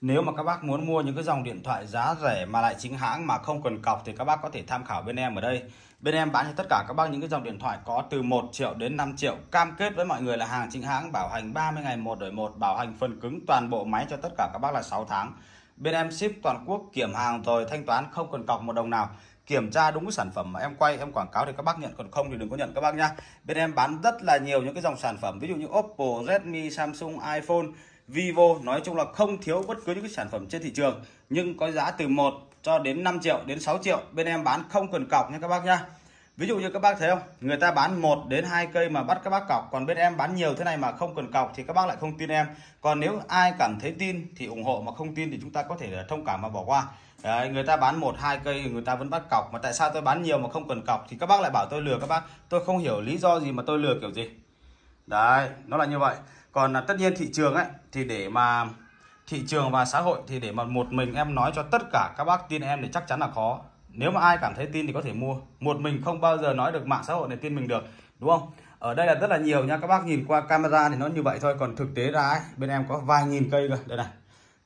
Nếu mà các bác muốn mua những cái dòng điện thoại giá rẻ mà lại chính hãng mà không cần cọc thì các bác có thể tham khảo bên em ở đây. Bên em bán cho tất cả các bác những cái dòng điện thoại có từ 1 triệu đến 5 triệu. Cam kết với mọi người là hàng chính hãng bảo hành 30 ngày một đổi một bảo hành phần cứng toàn bộ máy cho tất cả các bác là 6 tháng. Bên em ship toàn quốc kiểm hàng rồi thanh toán không cần cọc một đồng nào kiểm tra đúng cái sản phẩm mà em quay em quảng cáo thì các bác nhận còn không thì đừng có nhận các bác nhá bên em bán rất là nhiều những cái dòng sản phẩm ví dụ như Oppo Redmi Samsung iPhone Vivo nói chung là không thiếu bất cứ những cái sản phẩm trên thị trường nhưng có giá từ 1 cho đến 5 triệu đến 6 triệu bên em bán không cần cọc nha các bác nha. ví dụ như các bác thấy không người ta bán 1 đến hai cây mà bắt các bác cọc còn bên em bán nhiều thế này mà không cần cọc thì các bác lại không tin em còn nếu ai cảm thấy tin thì ủng hộ mà không tin thì chúng ta có thể thông cảm mà bỏ qua Đấy, người ta bán một hai cây người ta vẫn bắt cọc mà tại sao tôi bán nhiều mà không cần cọc thì các bác lại bảo tôi lừa các bác tôi không hiểu lý do gì mà tôi lừa kiểu gì đấy nó là như vậy còn là tất nhiên thị trường ấy thì để mà thị trường và xã hội thì để mà một mình em nói cho tất cả các bác tin em thì chắc chắn là khó nếu mà ai cảm thấy tin thì có thể mua một mình không bao giờ nói được mạng xã hội này tin mình được đúng không ở đây là rất là nhiều nha các bác nhìn qua camera thì nó như vậy thôi còn thực tế ra ấy, bên em có vài nghìn cây rồi đây này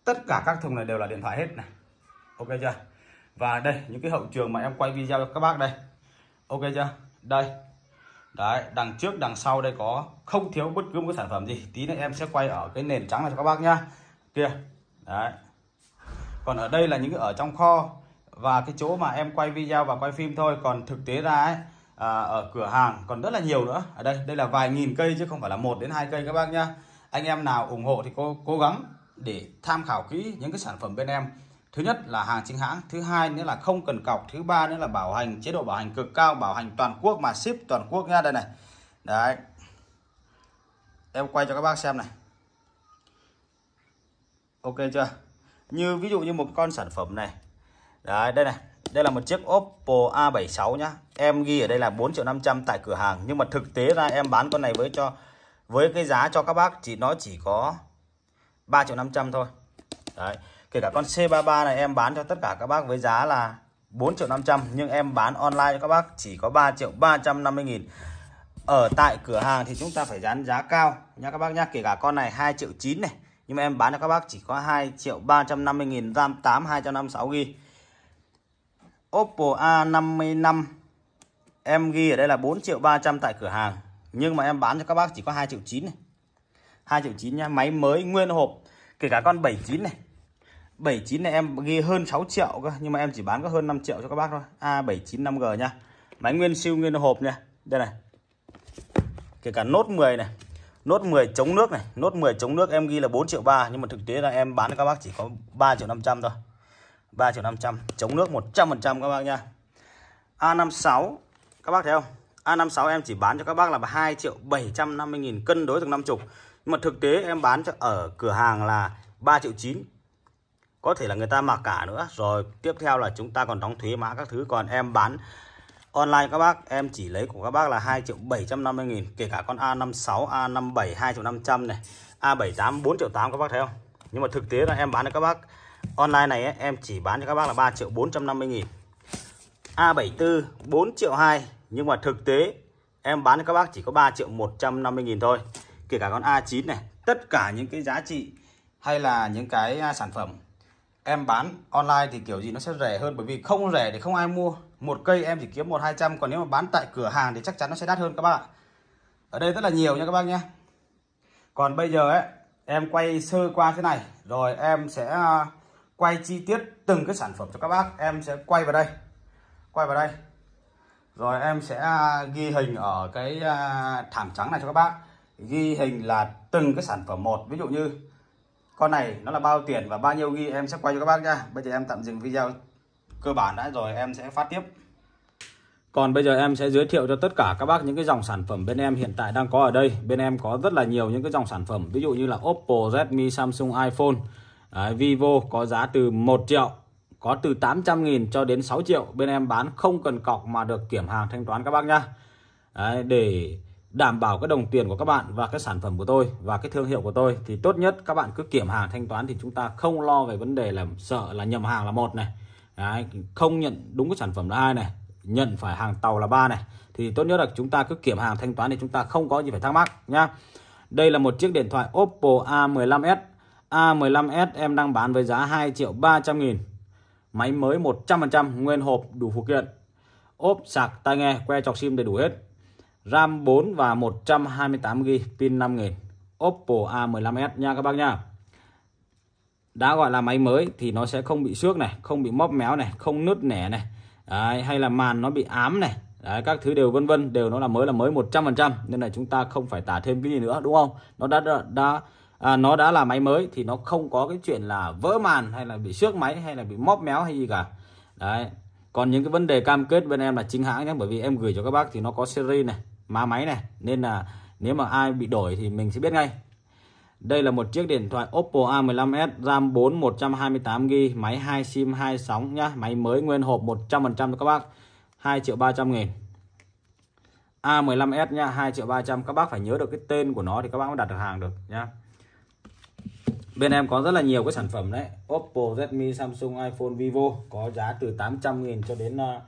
tất cả các thùng này đều là điện thoại hết này ok chưa và đây những cái hậu trường mà em quay video cho các bác đây ok chưa đây đấy đằng trước đằng sau đây có không thiếu bất cứ một cái sản phẩm gì tí nữa em sẽ quay ở cái nền trắng này cho các bác nhá kia đấy còn ở đây là những cái ở trong kho và cái chỗ mà em quay video và quay phim thôi còn thực tế ra ấy à, ở cửa hàng còn rất là nhiều nữa ở đây đây là vài nghìn cây chứ không phải là một đến hai cây các bác nhá anh em nào ủng hộ thì cô cố gắng để tham khảo kỹ những cái sản phẩm bên em thứ nhất là hàng chính hãng thứ hai nữa là không cần cọc thứ ba nữa là bảo hành chế độ bảo hành cực cao bảo hành toàn quốc mà ship toàn quốc nhá đây này đấy em quay cho các bác xem này ok chưa như ví dụ như một con sản phẩm này đấy đây này đây là một chiếc Oppo A76 nhá em ghi ở đây là 4 triệu 500 tại cửa hàng nhưng mà thực tế ra em bán con này với cho với cái giá cho các bác chỉ nó chỉ có 3 triệu 500 thôi đấy kể cả con C33 này em bán cho tất cả các bác với giá là 4 triệu 500 nhưng em bán online cho các bác chỉ có 3 triệu 350 nghìn ở tại cửa hàng thì chúng ta phải dán giá cao nha các bác nhá kể cả con này 2 triệu 9 này nhưng mà em bán cho các bác chỉ có 2 triệu 350 nghìn RAM 8 256 g Oppo A55 em ghi ở đây là 4 triệu 300 tại cửa hàng nhưng mà em bán cho các bác chỉ có 2 triệu 9 này 2 triệu 9 nha máy mới nguyên hộp kể cả con 79 này 79 này em ghi hơn 6 triệu cơ nhưng mà em chỉ bán có hơn 5 triệu cho các bác thôi. A795G nha. Máy nguyên siêu nguyên hộp nha. Đây này. Kể cả nốt 10 này. Nốt 10 chống nước này, nốt 10 chống nước em ghi là 4 triệu 3 nhưng mà thực tế là em bán cho các bác chỉ có 3 triệu 500 thôi. 3 triệu 500, chống nước 100% các bác nha. A56 các bác thấy không? A56 em chỉ bán cho các bác là 2 triệu 750 nghìn cân đối từng chục Nhưng mà thực tế em bán cho ở cửa hàng là 3 triệu 9 có thể là người ta mặc cả nữa rồi tiếp theo là chúng ta còn đóng thuế mã các thứ còn em bán online các bác em chỉ lấy của các bác là 2 triệu 750 nghìn kể cả con A56 A57 2 triệu 500 này A78 4 triệu 8 các bác thấy không nhưng mà thực tế là em bán cho các bác online này ấy, em chỉ bán cho các bác là 3 triệu 450 nghìn A74 4 triệu 2 nhưng mà thực tế em bán cho các bác chỉ có 3 triệu 150 nghìn thôi kể cả con A9 này tất cả những cái giá trị hay là những cái sản phẩm em bán online thì kiểu gì nó sẽ rẻ hơn bởi vì không rẻ thì không ai mua một cây em chỉ kiếm một hai trăm còn nếu mà bán tại cửa hàng thì chắc chắn nó sẽ đắt hơn các bạn ạ ở đây rất là nhiều nha các bác nhé còn bây giờ ấy em quay sơ qua thế này rồi em sẽ à, quay chi tiết từng cái sản phẩm cho các bác em sẽ quay vào đây quay vào đây rồi em sẽ à, ghi hình ở cái à, thảm trắng này cho các bác ghi hình là từng cái sản phẩm một ví dụ như con này nó là bao tiền và bao nhiêu ghi em sẽ quay cho các bác nha bây giờ em tạm dừng video cơ bản đã rồi em sẽ phát tiếp còn bây giờ em sẽ giới thiệu cho tất cả các bác những cái dòng sản phẩm bên em hiện tại đang có ở đây bên em có rất là nhiều những cái dòng sản phẩm ví dụ như là Oppo Redmi Samsung iPhone Đấy, Vivo có giá từ 1 triệu có từ 800 nghìn cho đến 6 triệu bên em bán không cần cọc mà được kiểm hàng thanh toán các bác nhá Đấy, để đảm bảo cái đồng tiền của các bạn và cái sản phẩm của tôi và cái thương hiệu của tôi thì tốt nhất các bạn cứ kiểm hàng thanh toán thì chúng ta không lo về vấn đề là sợ là nhầm hàng là một này Đấy, không nhận đúng cái sản phẩm là hai này nhận phải hàng tàu là ba này thì tốt nhất là chúng ta cứ kiểm hàng thanh toán thì chúng ta không có gì phải thắc mắc nhá đây là một chiếc điện thoại Oppo A15s A15s em đang bán với giá 2 triệu 300 nghìn máy mới 100% nguyên hộp đủ phụ kiện ốp sạc tai nghe que chọc sim đầy đủ hết RAM 4 và 128GB pin 5000 Oppo A15s nha các bác nha đã gọi là máy mới thì nó sẽ không bị xước này không bị móp méo này không nứt nẻ này đấy, hay là màn nó bị ám này đấy, các thứ đều vân vân đều nó là mới là mới 100% nên là chúng ta không phải tả thêm cái gì nữa đúng không nó đã đã, đã à, nó đã là máy mới thì nó không có cái chuyện là vỡ màn hay là bị xước máy hay là bị móp méo hay gì cả đấy còn những cái vấn đề cam kết bên em là chính hãng nhé bởi vì em gửi cho các bác thì nó có series này má máy này nên là nếu mà ai bị đổi thì mình sẽ biết ngay đây là một chiếc điện thoại Oppo A15s RAM 4 128GB máy 2 sim 2 sóng nhá máy mới nguyên hộp 100% các bác 2 triệu 300 nghìn A15s nhá 2 triệu 300 các bác phải nhớ được cái tên của nó thì các bác mới đặt được hàng được nhá Bên em có rất là nhiều cái sản phẩm đấy Oppo, Redmi, Samsung, iPhone, Vivo Có giá từ 800 nghìn cho đến ờ,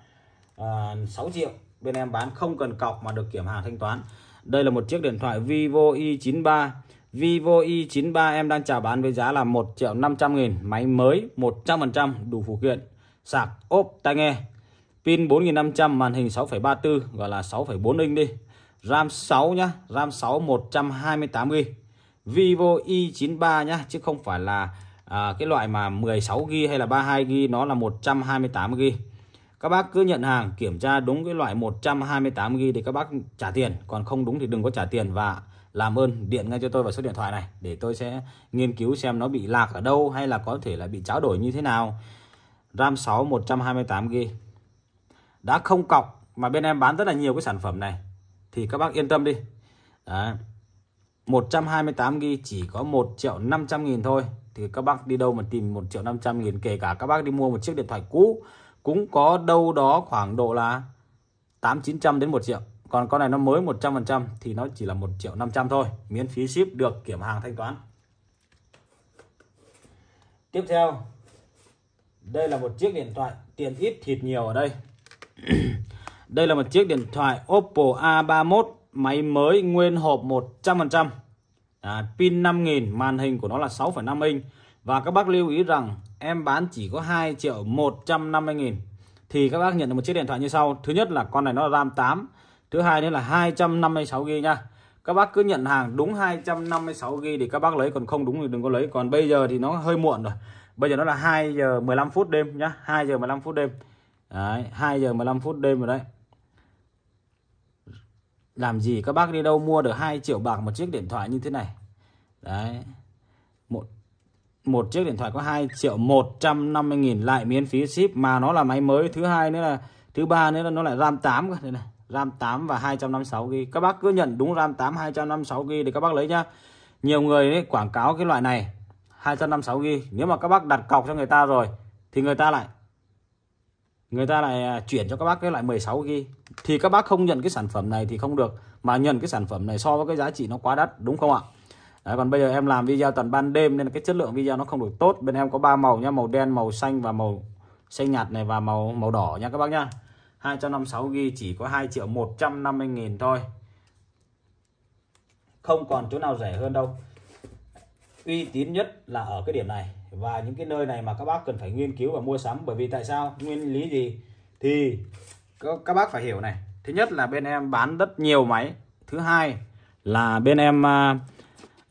ờ, uh, 6 triệu bên em bán không cần cọc mà được kiểm hàng thanh toán đây là một chiếc điện thoại Vivo i93 Vivo i93 em đang chào bán với giá là 1 triệu 500 nghìn máy mới 100% đủ phụ kiện sạc ốp tai nghe pin 4500 màn hình 6,34 gọi là 6,4 inch đi RAM 6 nhá RAM 6 128GB Vivo i93 nhá chứ không phải là à, cái loại mà 16GB hay là 32GB nó là 128GB các bác cứ nhận hàng kiểm tra đúng cái loại 128 GB thì các bác trả tiền còn không đúng thì đừng có trả tiền và làm ơn điện ngay cho tôi vào số điện thoại này để tôi sẽ nghiên cứu xem nó bị lạc ở đâu hay là có thể là bị tráo đổi như thế nào RAM 6 128 GB đã không cọc mà bên em bán rất là nhiều cái sản phẩm này thì các bác yên tâm đi Đấy. 128 GB chỉ có 1 triệu 500 nghìn thôi thì các bác đi đâu mà tìm 1 triệu 500 nghìn kể cả các bác đi mua một chiếc điện thoại cũ cũng có đâu đó khoảng độ là 8 900 đến 1 triệu còn con này nó mới 100% thì nó chỉ là 1 triệu 500 thôi miễn phí ship được kiểm hàng thanh toán tiếp theo đây là một chiếc điện thoại tiền ít thịt nhiều ở đây đây là một chiếc điện thoại Oppo A31 máy mới nguyên hộp 100% à, pin 5000 màn hình của nó là 6,5 inch và các bác lưu ý rằng em bán chỉ có 2 triệu 150 nghìn thì các bác nhận được một chiếc điện thoại như sau thứ nhất là con này nó là RAM 8 thứ hai nữa là 256GB nha các bác cứ nhận hàng đúng 256GB thì các bác lấy còn không đúng thì đừng có lấy còn bây giờ thì nó hơi muộn rồi bây giờ nó là 2 giờ 15 phút đêm nhá 2 giờ 15 phút đêm đấy, 2 giờ 15 phút đêm rồi đấy làm gì các bác đi đâu mua được 2 triệu bạc một chiếc điện thoại như thế này đấy một một chiếc điện thoại có 2 triệu 150 nghìn lại miễn phí ship mà nó là máy mới thứ hai nữa là thứ ba nữa là nó lại RAM 8 đây này RAM 8 và 256 GB các bác cứ nhận đúng RAM 8 256 GB để các bác lấy nhá nhiều người ấy, quảng cáo cái loại này 256 GB nếu mà các bác đặt cọc cho người ta rồi thì người ta lại người ta lại à, chuyển cho các bác cái loại 16 GB thì các bác không nhận cái sản phẩm này thì không được mà nhận cái sản phẩm này so với cái giá trị nó quá đắt đúng không ạ Đấy, còn bây giờ em làm video toàn ban đêm nên là cái chất lượng video nó không được tốt bên em có ba màu nhá màu đen màu xanh và màu xanh nhạt này và màu màu đỏ nha các bác nhá 256 g chỉ có 2 triệu 150 nghìn thôi không còn chỗ nào rẻ hơn đâu uy tín nhất là ở cái điểm này và những cái nơi này mà các bác cần phải nghiên cứu và mua sắm bởi vì tại sao nguyên lý gì thì các bác phải hiểu này thứ nhất là bên em bán rất nhiều máy thứ hai là bên em à,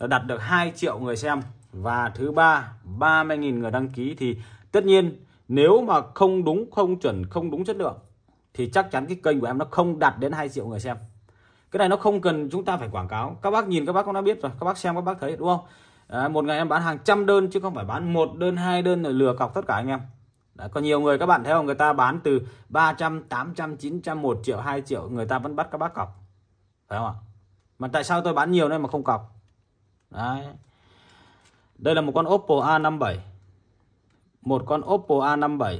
đã đạt được 2 triệu người xem và thứ ba 30.000 người đăng ký thì tất nhiên nếu mà không đúng không chuẩn không đúng chất lượng thì chắc chắn cái kênh của em nó không đạt đến 2 triệu người xem cái này nó không cần chúng ta phải quảng cáo các bác nhìn các bác cũng đã biết rồi các bác xem các bác thấy đúng không à, một ngày em bán hàng trăm đơn chứ không phải bán một đơn hai đơn rồi lừa cọc tất cả anh em Đấy, còn nhiều người các bạn thấy không người ta bán từ 300 800 900 1 triệu 2 triệu người ta vẫn bắt các bác cọc phải không ạ mà tại sao tôi bán nhiều nên mà không cọc Đấy. Đây là một con Oppo A57 Một con Oppo A57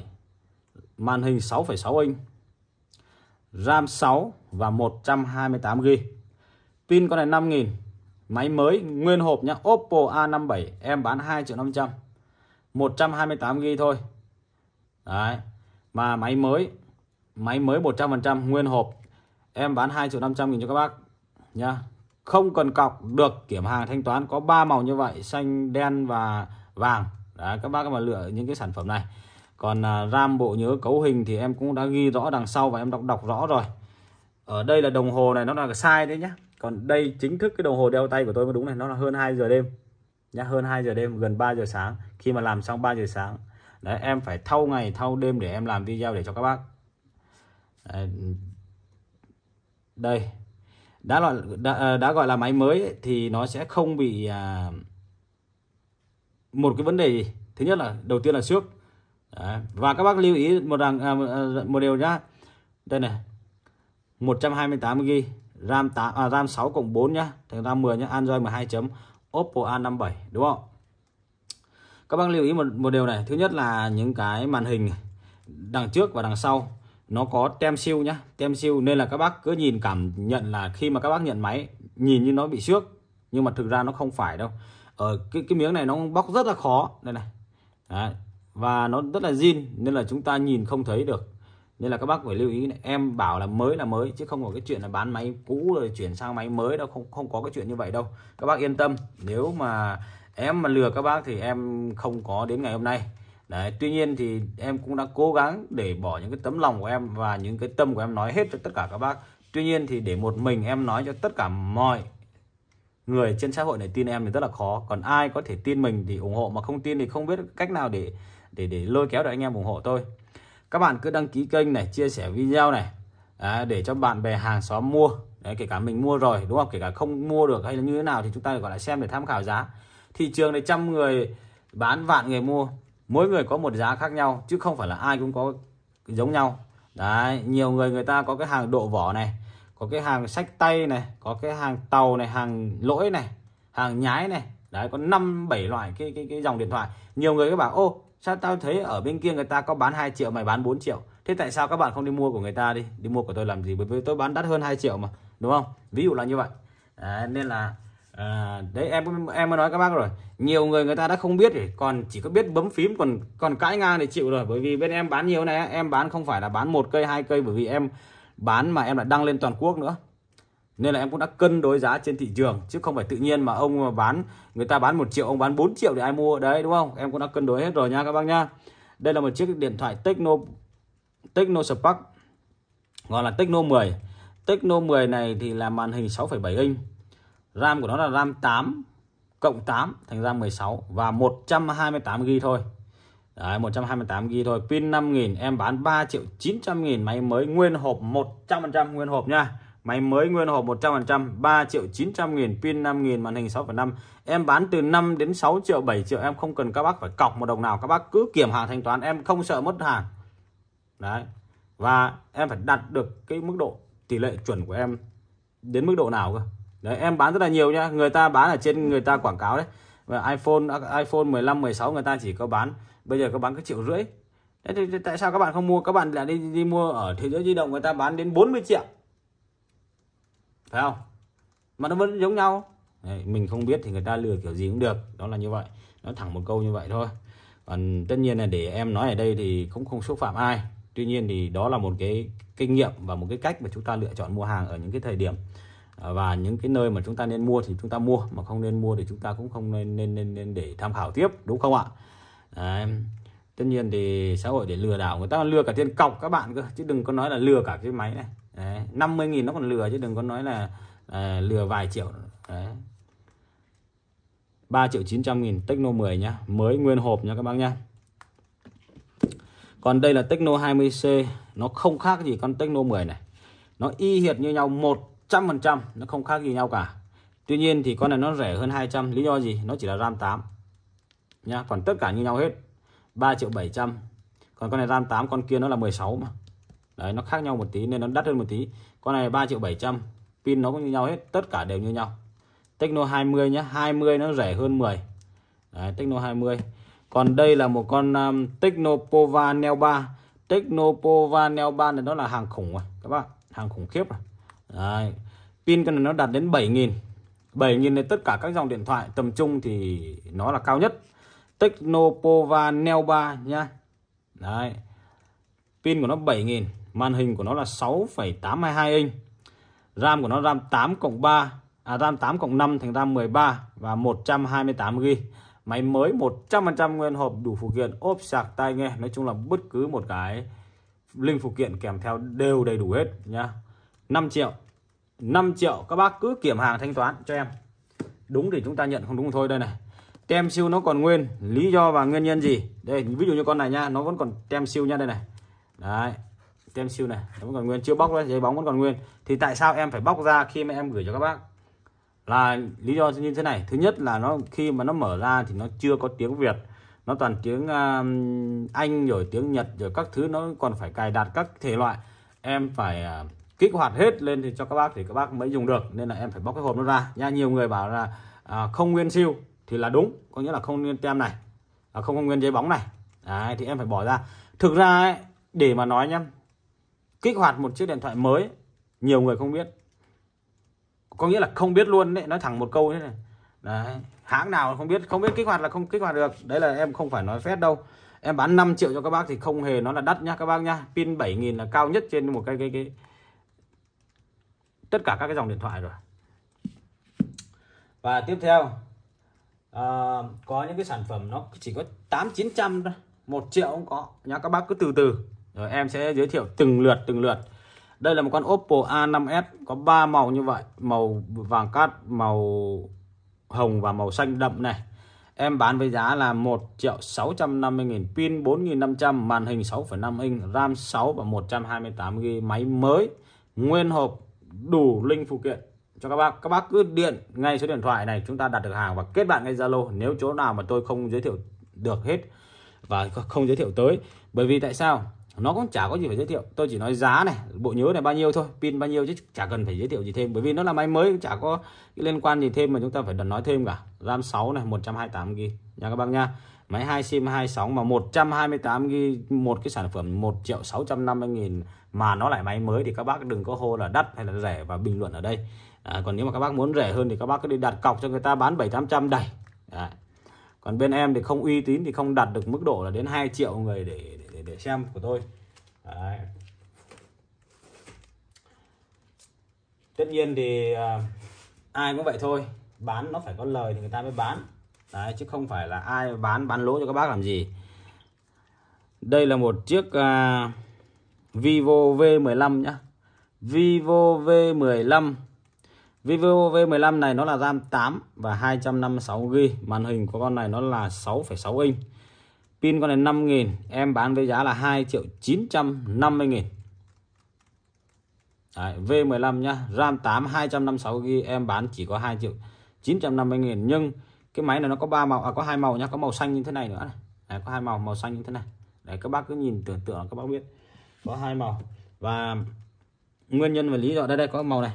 Màn hình 6,6 inch RAM 6 và 128GB Pin con này 5000 Máy mới nguyên hộp nhá Oppo A57 em bán 2 triệu 500 128GB thôi Đấy Mà máy mới Máy mới 100% nguyên hộp Em bán 2 triệu 500 nghìn cho các bác Nha không cần cọc được kiểm hàng thanh toán có ba màu như vậy xanh đen và vàng Đấy, các bác mà lựa những cái sản phẩm này còn à, RAM bộ nhớ cấu hình thì em cũng đã ghi rõ đằng sau và em đọc đọc rõ rồi ở đây là đồng hồ này nó là sai đấy nhá còn đây chính thức cái đồng hồ đeo tay của tôi mới đúng này nó là hơn 2 giờ đêm nhá hơn 2 giờ đêm gần 3 giờ sáng khi mà làm xong 3 giờ sáng đấy em phải thâu ngày thâu đêm để em làm video để cho các bác đấy. đây đã gọi đã, ờ, đã gọi là máy mới thì nó sẽ không bị à, một cái vấn đề gì thứ nhất là đầu tiên là xước Đấy. và các bác lưu ý một rằng à, à, một điều nhá đây này 128 GB RAM 8 à, RAM 6 cộng 4 nhá thành RAM 10 nhá Android 12 chấm Oppo A57 đúng không các bác lưu ý một một điều này thứ nhất là những cái màn hình đằng trước và đằng sau nó có tem siêu nhá tem siêu nên là các bác cứ nhìn cảm nhận là khi mà các bác nhận máy nhìn như nó bị xước nhưng mà thực ra nó không phải đâu ở ờ, cái, cái miếng này nó bóc rất là khó đây này Đấy. và nó rất là zin nên là chúng ta nhìn không thấy được nên là các bác phải lưu ý này. em bảo là mới là mới chứ không có cái chuyện là bán máy cũ rồi chuyển sang máy mới đâu không không có cái chuyện như vậy đâu các bác yên tâm nếu mà em mà lừa các bác thì em không có đến ngày hôm nay Đấy, tuy nhiên thì em cũng đã cố gắng để bỏ những cái tấm lòng của em và những cái tâm của em nói hết cho tất cả các bác. Tuy nhiên thì để một mình em nói cho tất cả mọi người trên xã hội này tin em thì rất là khó. Còn ai có thể tin mình thì ủng hộ mà không tin thì không biết cách nào để để để lôi kéo được anh em ủng hộ tôi. Các bạn cứ đăng ký kênh này, chia sẻ video này à, để cho bạn bè hàng xóm mua. Đấy, kể cả mình mua rồi đúng không? Kể cả không mua được hay là như thế nào thì chúng ta gọi là xem để tham khảo giá. Thị trường này trăm người bán vạn người mua mỗi người có một giá khác nhau chứ không phải là ai cũng có giống nhau đấy nhiều người người ta có cái hàng độ vỏ này có cái hàng sách tay này có cái hàng tàu này hàng lỗi này hàng nhái này đấy có năm bảy loại cái cái cái dòng điện thoại nhiều người các bạn ô sao tao thấy ở bên kia người ta có bán 2 triệu mày bán 4 triệu thế tại sao các bạn không đi mua của người ta đi đi mua của tôi làm gì bởi vì tôi bán đắt hơn 2 triệu mà đúng không ví dụ là như vậy đấy, nên là à, đấy em em mới nói các bác rồi nhiều người người ta đã không biết rồi còn chỉ có biết bấm phím còn còn cãi ngang thì chịu rồi bởi vì bên em bán nhiều này em bán không phải là bán một cây hai cây bởi vì em bán mà em lại đăng lên toàn quốc nữa nên là em cũng đã cân đối giá trên thị trường chứ không phải tự nhiên mà ông mà bán người ta bán một triệu ông bán 4 triệu để ai mua đấy đúng không em cũng đã cân đối hết rồi nha các bác nha đây là một chiếc điện thoại Techno Techno Spark gọi là Techno 10 Techno 10 này thì là màn hình 6,7 inch RAM của nó là RAM 8 cộng 8 thành ra 16 và 128 GB thôi. Đấy 128 GB thôi. Pin 5000 em bán 3 triệu 900 nghìn máy mới nguyên hộp 100% nguyên hộp nha. Máy mới nguyên hộp 100% 3 triệu 900 nghìn pin 5000 màn hình 6.5 Em bán từ 5 đến 6 triệu 7 triệu Em không cần các bác phải cọc một đồng nào Các bác cứ kiểm hàng thanh toán em không sợ mất hàng Đấy Và em phải đạt được cái mức độ tỷ lệ chuẩn của em Đến mức độ nào cơ đấy em bán rất là nhiều nhá người ta bán ở trên người ta quảng cáo đấy và iPhone iPhone 15 16 người ta chỉ có bán bây giờ có bán cái triệu rưỡi đấy, thì, tại sao các bạn không mua các bạn lại đi đi mua ở thế giới di động người ta bán đến 40 triệu phải không mà nó vẫn giống nhau đấy, mình không biết thì người ta lừa kiểu gì cũng được đó là như vậy nó thẳng một câu như vậy thôi còn tất nhiên là để em nói ở đây thì cũng không xúc phạm ai tuy nhiên thì đó là một cái kinh nghiệm và một cái cách mà chúng ta lựa chọn mua hàng ở những cái thời điểm Ờ, và những cái nơi mà chúng ta nên mua thì chúng ta mua mà không nên mua thì chúng ta cũng không nên nên nên, nên để tham khảo tiếp đúng không ạ Đấy. tất nhiên thì xã hội để lừa đảo người ta lừa cả tiền cọc các bạn cơ chứ đừng có nói là lừa cả cái máy này năm mươi nghìn nó còn lừa chứ đừng có nói là à, lừa vài triệu Đấy. 3 triệu 900 nghìn Techno 10 nhá mới nguyên hộp nha các bác nhá còn đây là Techno 20C nó không khác gì con Techno 10 này nó y hệt như nhau một trăm phần trăm nó không khác gì nhau cả Tuy nhiên thì con này nó rẻ hơn 200 lý do gì nó chỉ là RAM 8 nha còn tất cả như nhau hết 3 triệu 700 còn con này RAM 8 con kia nó là 16 mà đấy nó khác nhau một tí nên nó đắt hơn một tí con này 3 triệu 700 pin nó cũng như nhau hết tất cả đều như nhau Tecno 20 nhé 20 nó rẻ hơn 10 đấy, Tecno 20 còn đây là một con um, Tecno Pova Neo 3 Tecno Pova Neo 3 này nó là hàng khủng rồi các bạn hàng khủng khiếp rồi Đấy. Pin cái này nó đạt đến 7.000 7.000 đến tất cả các dòng điện thoại tầm trung thì nó là cao nhất Technopova Neo 3 nhá Đấy Pin của nó 7.000 Màn hình của nó là 6,822 inch RAM của nó RAM 8 cộng 3 à, RAM 8 cộng 5 thành RAM 13 và 128GB Máy mới 100% nguyên hộp đủ phụ kiện ốp sạc tai nghe Nói chung là bất cứ một cái linh phụ kiện kèm theo đều đầy đủ hết nhá 5 triệu 5 triệu các bác cứ kiểm hàng thanh toán cho em đúng thì chúng ta nhận không đúng thôi đây này tem siêu nó còn nguyên lý do và nguyên nhân gì đây ví dụ như con này nha nó vẫn còn tem siêu nha đây này đấy tem siêu này nó vẫn còn nguyên chưa bóc ra giấy bóng vẫn còn nguyên thì tại sao em phải bóc ra khi mà em gửi cho các bác là lý do như thế này thứ nhất là nó khi mà nó mở ra thì nó chưa có tiếng Việt nó toàn tiếng uh, Anh rồi tiếng Nhật rồi các thứ nó còn phải cài đặt các thể loại em phải uh, kích hoạt hết lên thì cho các bác thì các bác mới dùng được nên là em phải bóc cái hộp nó ra nha nhiều người bảo là à, không nguyên siêu thì là đúng có nghĩa là không nguyên tem này à, không có nguyên giấy bóng này Đấy, thì em phải bỏ ra thực ra ấy, để mà nói nhá kích hoạt một chiếc điện thoại mới nhiều người không biết có nghĩa là không biết luôn đấy nói thẳng một câu thế này đấy hãng nào không biết không biết kích hoạt là không kích hoạt được đấy là em không phải nói phép đâu em bán 5 triệu cho các bác thì không hề nó là đắt nha các bác nha pin 7.000 là cao nhất trên một cái cái cái tất cả các cái dòng điện thoại rồi và tiếp theo à, có những cái sản phẩm nó chỉ có 8 900 thôi một triệu cũng có nhá các bác cứ từ từ rồi em sẽ giới thiệu từng lượt từng lượt đây là một con Oppo A5s có 3 màu như vậy màu vàng cát màu hồng và màu xanh đậm này em bán với giá là 1 triệu 650 nghìn pin 4500 màn hình 6,5 inch RAM 6 và 128 g máy mới nguyên hộp đủ linh phụ kiện cho các bác các bác cứ điện ngay số điện thoại này chúng ta đặt được hàng và kết bạn ngay Zalo nếu chỗ nào mà tôi không giới thiệu được hết và không giới thiệu tới bởi vì tại sao nó cũng chả có gì phải giới thiệu tôi chỉ nói giá này bộ nhớ này bao nhiêu thôi pin bao nhiêu chứ chả cần phải giới thiệu gì thêm bởi vì nó là máy mới chả có liên quan gì thêm mà chúng ta phải nói thêm cả RAM 6 này 128 g, nha các bác nha máy 2 sim 26 mà 128 g, một cái sản phẩm 1 triệu 650 nghìn mà nó lại máy mới thì các bác đừng có hô là đắt hay là rẻ và bình luận ở đây à, còn nếu mà các bác muốn rẻ hơn thì các bác cứ đi đặt cọc cho người ta bán bảy tám trăm đầy Đấy. còn bên em thì không uy tín thì không đặt được mức độ là đến 2 triệu người để để, để xem của tôi Đấy. tất nhiên thì à, ai cũng vậy thôi bán nó phải có lời thì người ta mới bán Đấy, chứ không phải là ai bán bán lỗ cho các bác làm gì đây là một chiếc à, Vivo V15 nhá Vivo V15 Vivo V15 này nó là RAM 8 và 256GB Màn hình của con này nó là 6,6 inch Pin con này 5.000 Em bán với giá là 2 triệu 950 nghìn Đấy, V15 nhá RAM 8 256GB em bán chỉ có 2 triệu 950 nghìn Nhưng cái máy này nó có ba màu à có hai màu nhá có màu xanh như thế này nữa này. Đấy, có hai màu màu xanh như thế này để các bác cứ nhìn tưởng tượng các bác biết có hai màu và nguyên nhân và lý do đây đây có màu này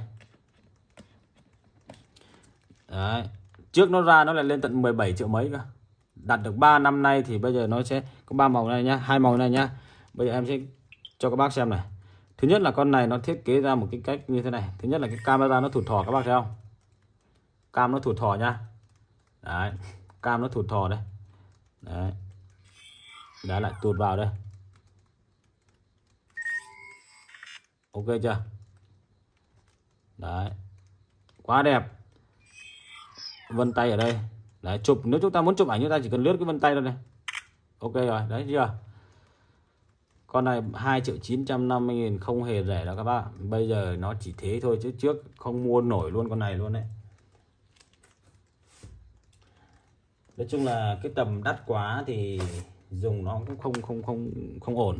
Đấy. trước nó ra nó lại lên tận 17 triệu mấy cơ đặt được 3 năm nay thì bây giờ nó sẽ có ba màu này nhá hai màu này nhá bây giờ em sẽ cho các bác xem này thứ nhất là con này nó thiết kế ra một cái cách như thế này thứ nhất là cái camera nó thụt thò các bác thấy không cam nó thụt thò nha đấy cam nó thụt thò đây đấy đã lại tụt vào đây ok chưa đấy quá đẹp vân tay ở đây đấy chụp nếu chúng ta muốn chụp ảnh chúng ta chỉ cần lướt cái vân tay thôi này ok rồi đấy chưa con này 2 triệu 950 nghìn không hề rẻ đâu các bạn. bây giờ nó chỉ thế thôi chứ trước không mua nổi luôn con này luôn đấy nói chung là cái tầm đắt quá thì dùng nó cũng không không không không ổn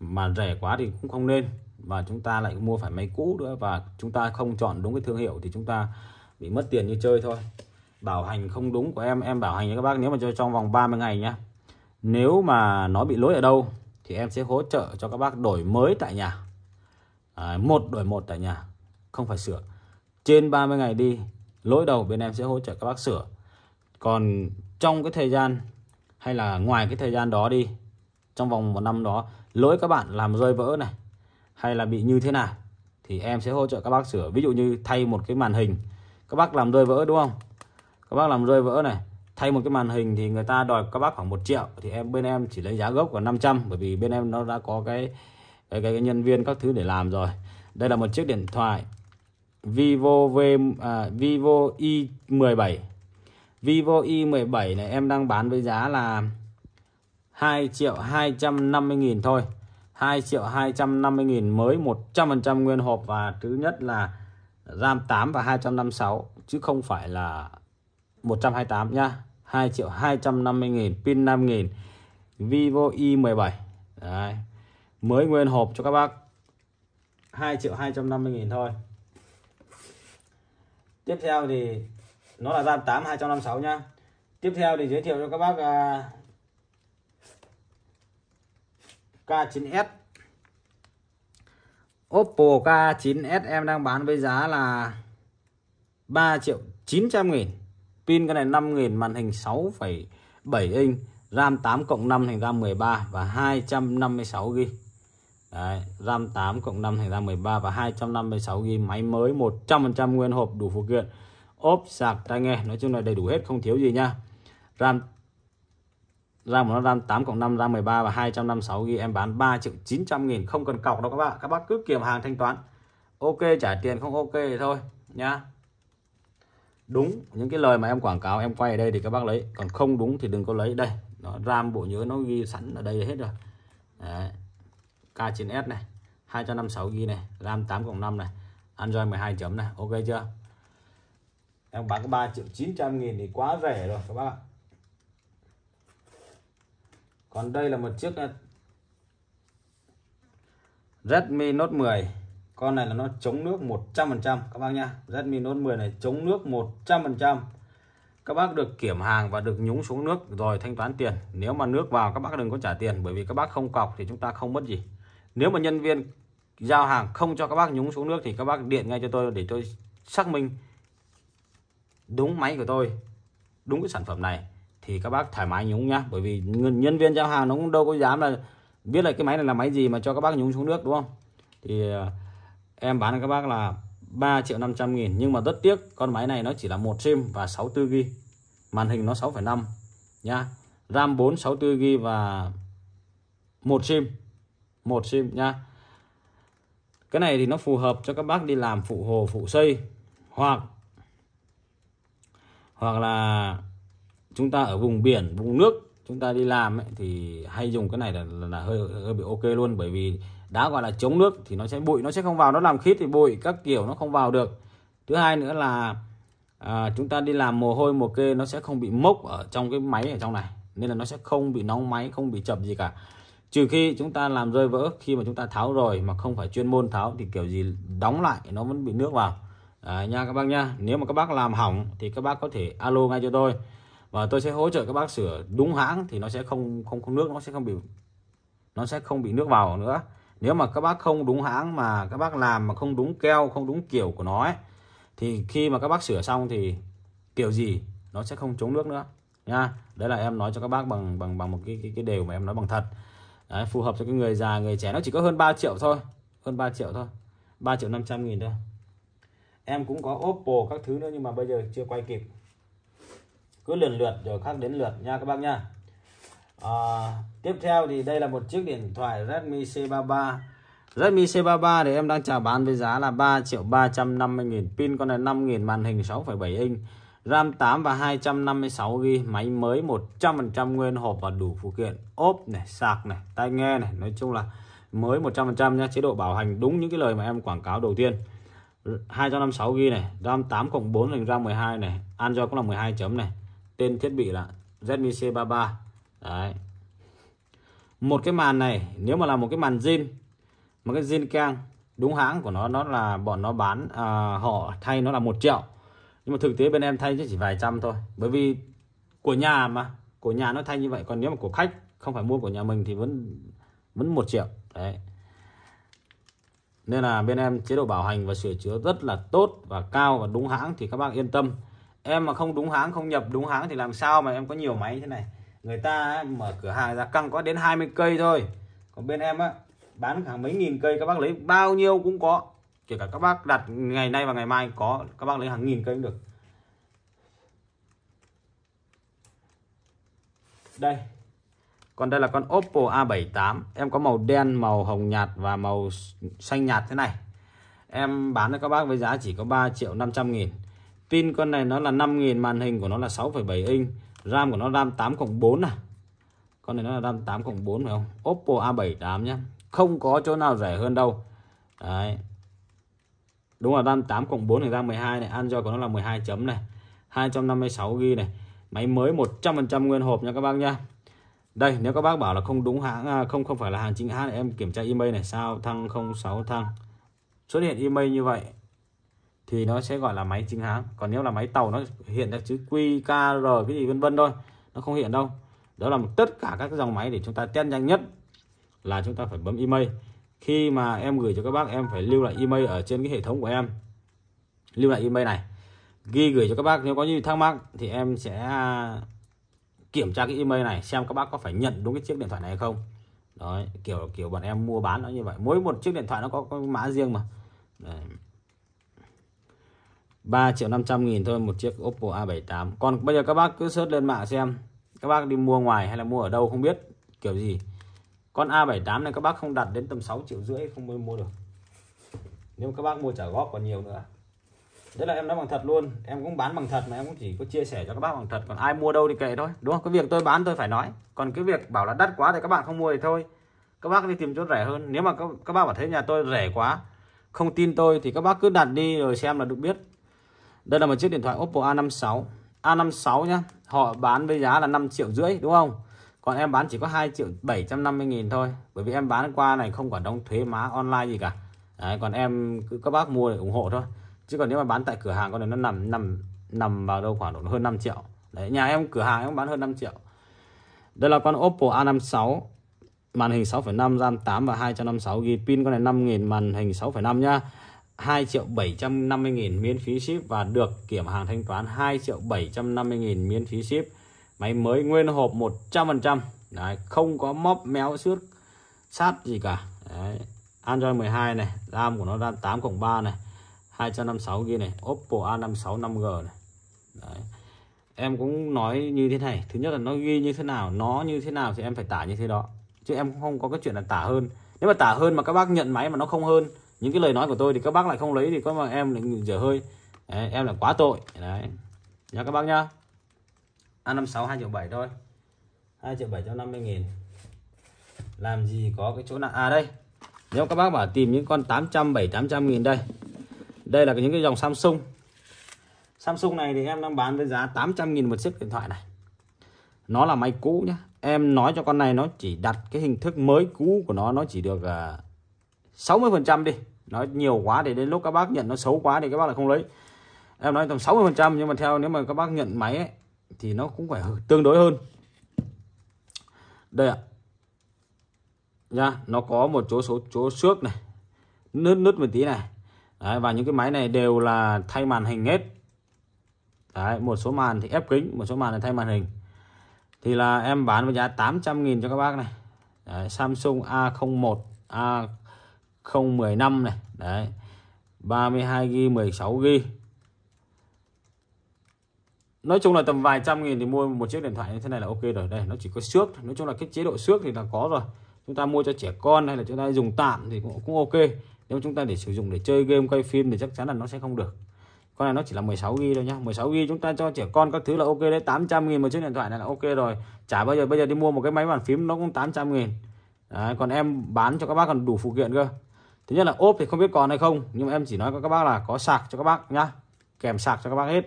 mà rẻ quá thì cũng không nên và chúng ta lại mua phải máy cũ nữa và chúng ta không chọn đúng cái thương hiệu thì chúng ta bị mất tiền như chơi thôi bảo hành không đúng của em em bảo hành các bác nếu mà cho trong vòng 30 ngày nhá nếu mà nó bị lỗi ở đâu thì em sẽ hỗ trợ cho các bác đổi mới tại nhà à, một đổi một tại nhà không phải sửa trên 30 ngày đi lỗi đầu bên em sẽ hỗ trợ các bác sửa còn trong cái thời gian hay là ngoài cái thời gian đó đi trong vòng một năm đó lỗi các bạn làm rơi vỡ này hay là bị như thế nào thì em sẽ hỗ trợ các bác sửa ví dụ như thay một cái màn hình các bác làm rơi vỡ đúng không các bác làm rơi vỡ này thay một cái màn hình thì người ta đòi các bác khoảng 1 triệu thì em bên em chỉ lấy giá gốc là 500 bởi vì bên em nó đã có cái cái, cái, cái nhân viên các thứ để làm rồi đây là một chiếc điện thoại Vivo V à, Vivo i17 Vivo i17 này em đang bán với giá là 2 triệu 250 nghìn thôi 2 triệu 250 nghìn mới 100% nguyên hộp và thứ nhất là RAM 8 và 256 chứ không phải là 128 nhá 2 triệu 250 nghìn pin 5 nghìn Vivo i17 Đấy. mới nguyên hộp cho các bác 2 triệu 250 nghìn thôi tiếp theo thì nó là RAM 8 256 nhá tiếp theo thì giới thiệu cho các bác à, K9s Oppo K9s em đang bán với giá là 3 triệu 900 nghìn Pin cái này 5 nghìn màn hình 6,7 inch RAM 8 cộng 5 thành ra 13 và 256 GB Đấy, RAM 8 cộng 5 thành ra 13 và 256 GB máy mới 100% nguyên hộp đủ phụ kiện ốp sạc tai nghe nói chung là đầy đủ hết không thiếu gì nha RAM RAM nó RAM 8 cộng 5 RAM 13 và 256 GB em bán 3 triệu 900 nghìn không cần cọc đâu các bạn các bác cứ kiểm hàng thanh toán ok trả tiền không ok thì thôi nhá đúng những cái lời mà em quảng cáo em quay ở đây thì các bác lấy còn không đúng thì đừng có lấy đây nó RAM bộ nhớ nó ghi sẵn ở đây hết rồi K9S này 256 GB này RAM 8 cộng 5 này Android 12 chấm này ok chưa em bán có 3 triệu 900 nghìn thì quá rẻ rồi các bác ạ còn đây là một chiếc à, Redmi Note 10 con này là nó chống nước 100% các bác nha Redmi Note 10 này chống nước 100% các bác được kiểm hàng và được nhúng xuống nước rồi thanh toán tiền nếu mà nước vào các bác đừng có trả tiền bởi vì các bác không cọc thì chúng ta không mất gì nếu mà nhân viên giao hàng không cho các bác nhúng xuống nước thì các bác điện ngay cho tôi để tôi xác minh đúng máy của tôi đúng cái sản phẩm này thì các bác thoải mái nhúng nhá bởi vì nhân viên giao hàng nó cũng đâu có dám là biết là cái máy này là máy gì mà cho các bác nhúng xuống nước đúng không thì ờ, em bán cho các bác là 3 triệu 500 nghìn nhưng mà rất tiếc con máy này nó chỉ là một sim và 64 ghi, màn hình nó 6,5 nhá RAM 4 64 ghi và một sim một sim nhá cái này thì nó phù hợp cho các bác đi làm phụ hồ phụ xây hoặc hoặc là chúng ta ở vùng biển vùng nước chúng ta đi làm ấy, thì hay dùng cái này là, là, là hơi hơi bị ok luôn bởi vì đá gọi là chống nước thì nó sẽ bụi nó sẽ không vào nó làm khít thì bụi các kiểu nó không vào được thứ hai nữa là à, chúng ta đi làm mồ hôi mồ kê nó sẽ không bị mốc ở trong cái máy ở trong này nên là nó sẽ không bị nóng máy không bị chập gì cả trừ khi chúng ta làm rơi vỡ khi mà chúng ta tháo rồi mà không phải chuyên môn tháo thì kiểu gì đóng lại nó vẫn bị nước vào à, nha các bác nha nếu mà các bác làm hỏng thì các bác có thể alo ngay cho tôi và tôi sẽ hỗ trợ các bác sửa đúng hãng thì nó sẽ không không không nước nó sẽ không bị nó sẽ không bị nước vào nữa nếu mà các bác không đúng hãng mà các bác làm mà không đúng keo không đúng kiểu của nó ấy, thì khi mà các bác sửa xong thì kiểu gì nó sẽ không chống nước nữa nha đấy là em nói cho các bác bằng bằng bằng một cái cái, cái đều mà em nói bằng thật đấy, phù hợp cho cái người già người trẻ nó chỉ có hơn 3 triệu thôi hơn 3 triệu thôi 3 triệu 500 nghìn thôi em cũng có Oppo các thứ nữa nhưng mà bây giờ chưa quay kịp cứ lần lượt rồi khác đến lượt nha các bác nha à, tiếp theo thì đây là một chiếc điện thoại Redmi C33 Redmi C33 thì em đang chào bán với giá là 3 triệu 350 nghìn pin con này 5 nghìn màn hình 6,7 inch RAM 8 và 256GB máy mới 100% nguyên hộp và đủ phụ kiện ốp này sạc này tai nghe này nói chung là mới 100% nha chế độ bảo hành đúng những cái lời mà em quảng cáo đầu tiên 256GB này RAM 8 cộng 4 thành RAM 12 này Android cũng là 12 chấm này tên thiết bị là Redmi C33 đấy một cái màn này nếu mà là một cái màn zin một cái zin kang đúng hãng của nó nó là bọn nó bán à, họ thay nó là một triệu nhưng mà thực tế bên em thay chỉ vài trăm thôi bởi vì của nhà mà của nhà nó thay như vậy còn nếu mà của khách không phải mua của nhà mình thì vẫn vẫn một triệu đấy nên là bên em chế độ bảo hành và sửa chữa rất là tốt và cao và đúng hãng thì các bác yên tâm em mà không đúng hãng không nhập đúng hãng thì làm sao mà em có nhiều máy thế này người ta mở cửa hàng ra căng có đến 20 cây thôi còn bên em á bán hàng mấy nghìn cây các bác lấy bao nhiêu cũng có kể cả các bác đặt ngày nay và ngày mai có các bác lấy hàng nghìn cây cũng được đây còn đây là con Oppo A78 em có màu đen màu hồng nhạt và màu xanh nhạt thế này em bán cho các bác với giá chỉ có 3 triệu 500 nghìn Pin con này nó là 5000 màn hình của nó là 6,7 inch, RAM của nó RAM 8/4 này. Con này nó là RAM 8/4 phải không? Oppo A78 nhá. Không có chỗ nào rẻ hơn đâu. Đấy. Đúng là RAM 8/4 này RAM 12 này, Android của nó là 12 chấm này. 256GB này. Máy mới 100% nguyên hộp nha các bác nha. Đây, nếu các bác bảo là không đúng hãng à, không không phải là hàng chính hãng em kiểm tra email này sao thăng 06 thăng. Xuất hiện email như vậy thì nó sẽ gọi là máy chính hãng còn nếu là máy tàu nó hiện ra chữ Q K R cái gì vân vân thôi nó không hiện đâu đó là một tất cả các dòng máy để chúng ta test nhanh nhất là chúng ta phải bấm email khi mà em gửi cho các bác em phải lưu lại email ở trên cái hệ thống của em lưu lại email này ghi gửi cho các bác nếu có gì thắc mắc thì em sẽ kiểm tra cái email này xem các bác có phải nhận đúng cái chiếc điện thoại này hay không đó kiểu kiểu bọn em mua bán nó như vậy mỗi một chiếc điện thoại nó có, có mã riêng mà Đấy. 3 triệu 500 nghìn thôi một chiếc Oppo A78 còn bây giờ các bác cứ search lên mạng xem các bác đi mua ngoài hay là mua ở đâu không biết kiểu gì con A78 này các bác không đặt đến tầm 6 triệu rưỡi không mới mua được nếu các bác mua trả góp còn nhiều nữa đấy là em nói bằng thật luôn em cũng bán bằng thật mà em cũng chỉ có chia sẻ cho các bác bằng thật còn ai mua đâu thì kệ thôi đúng không cái việc tôi bán tôi phải nói còn cái việc bảo là đắt quá thì các bạn không mua thì thôi các bác đi tìm chỗ rẻ hơn nếu mà các, các bác bảo thấy nhà tôi rẻ quá không tin tôi thì các bác cứ đặt đi rồi xem là được biết đây là một chiếc điện thoại Oppo A56 A56 nhá Họ bán với giá là 5 triệu rưỡi đúng không Còn em bán chỉ có 2 triệu 750 nghìn thôi Bởi vì em bán qua này không còn đóng thuế má online gì cả Đấy, Còn em cứ các bác mua để ủng hộ thôi Chứ còn nếu mà bán tại cửa hàng con này nó nằm nằm nằm vào đâu khoảng độ hơn 5 triệu Đấy, Nhà em cửa hàng em bán hơn 5 triệu Đây là con Oppo A56 Màn hình 6.5 RAM 8 và 256GB Pin con này 5.000 màn hình 6.5 nhá 2 triệu 750 nghìn miễn phí ship và được kiểm hàng thanh toán 2 triệu 750 nghìn miễn phí ship máy mới nguyên hộp 100% Đấy, không có móp méo xước sát gì cả Đấy. Android 12 này RAM của nó RAM 8 cộng 3 này 256 ghi này Oppo A56 5G này Đấy. em cũng nói như thế này thứ nhất là nó ghi như thế nào nó như thế nào thì em phải tả như thế đó chứ em không có cái chuyện là tả hơn nếu mà tả hơn mà các bác nhận máy mà nó không hơn những cái lời nói của tôi thì các bác lại không lấy thì có mà em lại dở hơi đấy, em là quá tội đấy nhá các bác nhá a năm sáu hai triệu bảy thôi hai triệu 7 cho mươi nghìn làm gì có cái chỗ nào à đây nếu các bác bảo tìm những con tám trăm bảy tám trăm nghìn đây đây là những cái dòng Samsung Samsung này thì em đang bán với giá tám trăm nghìn một chiếc điện thoại này nó là máy cũ nhá em nói cho con này nó chỉ đặt cái hình thức mới cũ của nó nó chỉ được uh, 60% đi nói nhiều quá để đến lúc các bác nhận nó xấu quá thì các bác lại không lấy em nói tầm 60% nhưng mà theo nếu mà các bác nhận máy ấy, thì nó cũng phải tương đối hơn đây ạ nha nó có một chỗ số chỗ xước này nứt nứt một tí này Đấy, và những cái máy này đều là thay màn hình hết Đấy, một số màn thì ép kính một số màn là thay màn hình thì là em bán với giá 800.000 cho các bác này Đấy, Samsung A01 A không 015 này đấy 32 g 16 g Nói chung là tầm vài trăm nghìn thì mua một chiếc điện thoại như thế này là ok rồi đây nó chỉ có xước nói chung là cái chế độ xước thì là có rồi chúng ta mua cho trẻ con hay là chúng ta dùng tạm thì cũng, cũng ok nếu chúng ta để sử dụng để chơi game quay phim thì chắc chắn là nó sẽ không được con này nó chỉ là 16 GB thôi nhá 16 GB chúng ta cho trẻ con các thứ là ok đấy 800 nghìn một chiếc điện thoại này là ok rồi chả bao giờ bây giờ đi mua một cái máy bàn phím nó cũng 800 nghìn đấy, còn em bán cho các bác còn đủ phụ kiện cơ thứ nhất là ốp thì không biết còn hay không nhưng mà em chỉ nói với các bác là có sạc cho các bác nhá kèm sạc cho các bác hết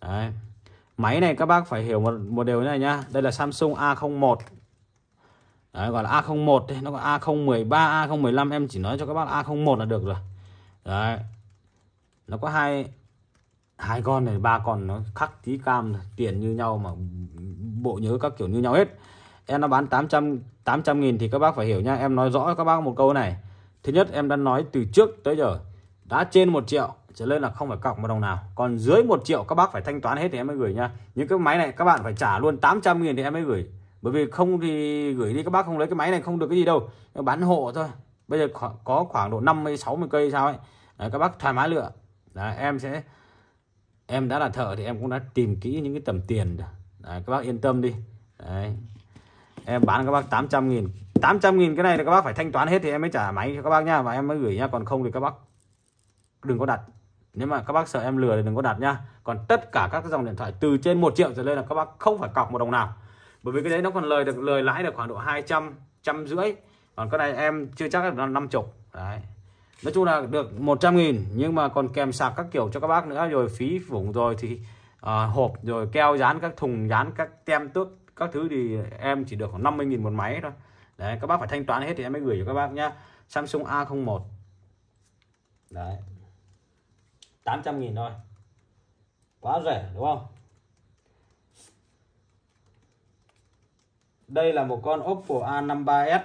Đấy. máy này các bác phải hiểu một một điều này nhá đây là Samsung A01 Đấy, gọi là A01 đấy, nó có A013, A015 em chỉ nói cho các bác là A01 là được rồi. Đấy. Nó có hai hai con này, ba con nó khắc tí cam tiền như nhau mà bộ nhớ các kiểu như nhau hết. Em nó bán 800 800 nghìn thì các bác phải hiểu nha, em nói rõ các bác một câu này. Thứ nhất em đã nói từ trước tới giờ đã trên 1 triệu trở lên là không phải cọc một đồng nào còn dưới 1 triệu các bác phải thanh toán hết thì em mới gửi nha những cái máy này các bạn phải trả luôn 800 nghìn thì em mới gửi bởi vì không thì gửi đi các bác không lấy cái máy này không được cái gì đâu bán hộ thôi bây giờ có khoảng độ 50 60 cây sao ấy Đấy, các bác thoải mái lựa Đấy, em sẽ em đã là thợ thì em cũng đã tìm kỹ những cái tầm tiền Đấy, các bác yên tâm đi Đấy. em bán các bác 800 nghìn 800 nghìn cái này thì các bác phải thanh toán hết thì em mới trả máy cho các bác nha và em mới gửi nha còn không thì các bác đừng có đặt nếu mà các bác sợ em lừa thì đừng có đặt nha còn tất cả các dòng điện thoại từ trên 1 triệu trở lên là các bác không phải cọc một đồng nào bởi vì cái đấy nó còn lời được lời lãi được khoảng độ 200 trăm rưỡi còn cái này em chưa chắc là năm chục đấy nói chung là được 100 nghìn nhưng mà còn kèm sạc các kiểu cho các bác nữa rồi phí phủng rồi thì uh, hộp rồi keo dán các thùng dán các tem tước các thứ thì em chỉ được khoảng 50 nghìn một máy thôi đấy các bác phải thanh toán hết thì em mới gửi cho các bác nhá Samsung A01 đấy 800 nghìn thôi quá rẻ đúng không đây là một con Oppo A53s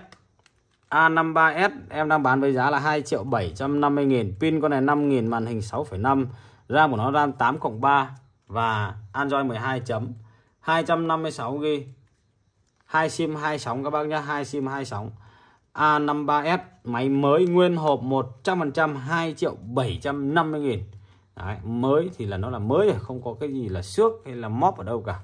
A53s em đang bán với giá là 2 triệu 750 nghìn pin con này 5 nghìn màn hình 6,5 RAM của nó RAM 8 cộng 3 và Android 12 chấm 256 GB hai sim hai sóng các bác nhá hai sim hai sóng A53s máy mới nguyên hộp 100% 2 triệu 750 nghìn Đấy, mới thì là nó là mới không có cái gì là xước hay là móp ở đâu cả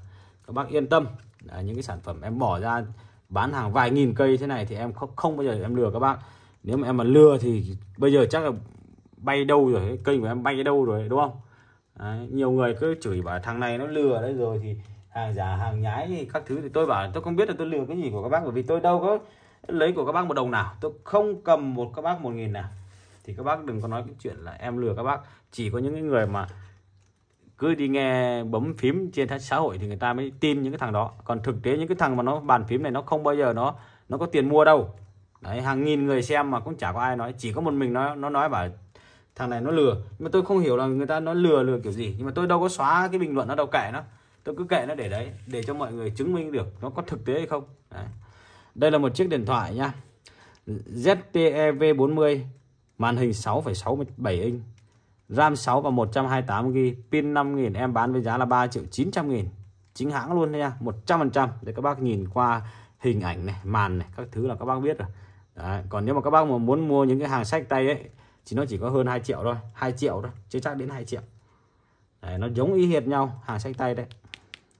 các bác yên tâm Đấy, những cái sản phẩm em bỏ ra bán hàng vài nghìn cây thế này thì em không, không bao giờ em lừa các bác nếu mà em mà lừa thì bây giờ chắc là bay đâu rồi cây của em bay đâu rồi đúng không Đấy, nhiều người cứ chửi bảo thằng này nó lừa đấy rồi thì hàng giả dạ, hàng nhái thì các thứ thì tôi bảo tôi không biết là tôi lừa cái gì của các bác bởi vì tôi đâu có lấy của các bác một đồng nào tôi không cầm một các bác một nghìn nào thì các bác đừng có nói cái chuyện là em lừa các bác chỉ có những người mà cứ đi nghe bấm phím trên xã hội thì người ta mới tin những cái thằng đó còn thực tế những cái thằng mà nó bàn phím này nó không bao giờ nó nó có tiền mua đâu đấy hàng nghìn người xem mà cũng chả có ai nói chỉ có một mình nó nó nói bảo thằng này nó lừa nhưng mà tôi không hiểu là người ta nó lừa lừa kiểu gì nhưng mà tôi đâu có xóa cái bình luận nó đâu kệ nó tôi cứ kệ nó để đấy để cho mọi người chứng minh được nó có thực tế hay không đấy. đây là một chiếc điện thoại nha ZTE ZTEV 40 màn hình 6,67 inch RAM 6 và 128GB pin 5000 em bán với giá là 3 triệu 900 nghìn chính hãng luôn nha 100% để các bác nhìn qua hình ảnh này màn này các thứ là các bác biết rồi Đấy. còn nếu mà các bác mà muốn mua những cái hàng sách tay ấy thì nó chỉ có hơn 2 triệu thôi 2 triệu thôi chứ chắc đến 2 triệu Đấy, nó giống y hệt nhau hàng sách tay đấy